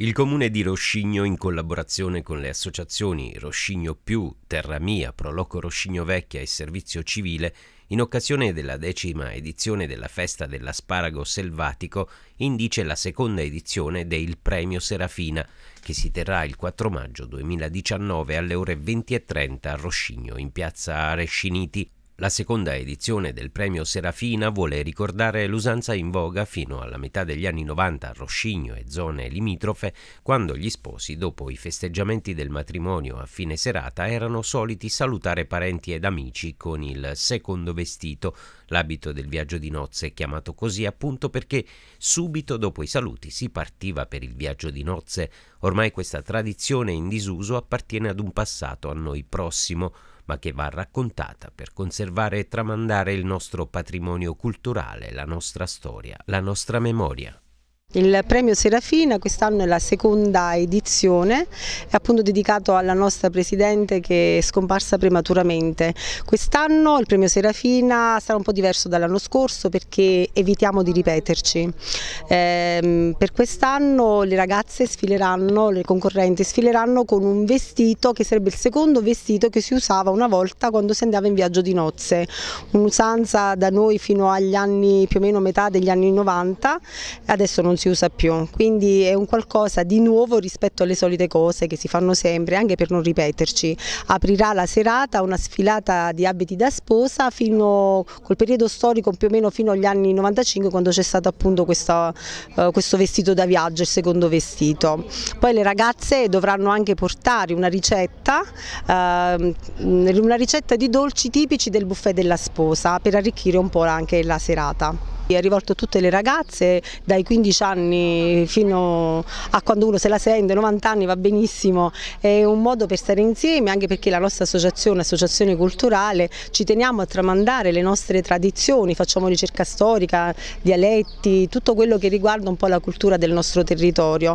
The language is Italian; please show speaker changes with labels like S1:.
S1: Il comune di Roscigno, in collaborazione con le associazioni Roscigno Più, Terra Mia, Proloco Roscigno Vecchia e Servizio Civile, in occasione della decima edizione della festa dell'asparago selvatico, indice la seconda edizione del Premio Serafina, che si terrà il 4 maggio 2019 alle ore 20.30 a Roscigno, in piazza Aresciniti. La seconda edizione del premio Serafina vuole ricordare l'usanza in voga fino alla metà degli anni 90 a Roscigno e zone limitrofe, quando gli sposi, dopo i festeggiamenti del matrimonio a fine serata, erano soliti salutare parenti ed amici con il secondo vestito, l'abito del viaggio di nozze, chiamato così appunto perché subito dopo i saluti si partiva per il viaggio di nozze. Ormai questa tradizione in disuso appartiene ad un passato a noi prossimo ma che va raccontata per conservare e tramandare il nostro patrimonio culturale, la nostra storia, la nostra memoria.
S2: Il premio Serafina quest'anno è la seconda edizione, è appunto dedicato alla nostra Presidente che è scomparsa prematuramente. Quest'anno il premio Serafina sarà un po' diverso dall'anno scorso perché evitiamo di ripeterci. Eh, per quest'anno le ragazze sfileranno, le concorrenti sfileranno con un vestito che sarebbe il secondo vestito che si usava una volta quando si andava in viaggio di nozze, un'usanza da noi fino agli anni più o meno metà degli anni 90, adesso non si usa più, quindi è un qualcosa di nuovo rispetto alle solite cose che si fanno sempre, anche per non ripeterci. Aprirà la serata una sfilata di abiti da sposa fino col periodo storico più o meno fino agli anni 95 quando c'è stato appunto questo, eh, questo vestito da viaggio, il secondo vestito. Poi le ragazze dovranno anche portare una ricetta, eh, una ricetta di dolci tipici del buffet della sposa per arricchire un po' anche la serata. È rivolto a tutte le ragazze dai 15 anni fino a quando uno se la sente, 90 anni va benissimo, è un modo per stare insieme anche perché la nostra associazione, associazione culturale, ci teniamo a tramandare le nostre tradizioni, facciamo ricerca storica, dialetti, tutto quello che riguarda un po' la cultura del nostro territorio.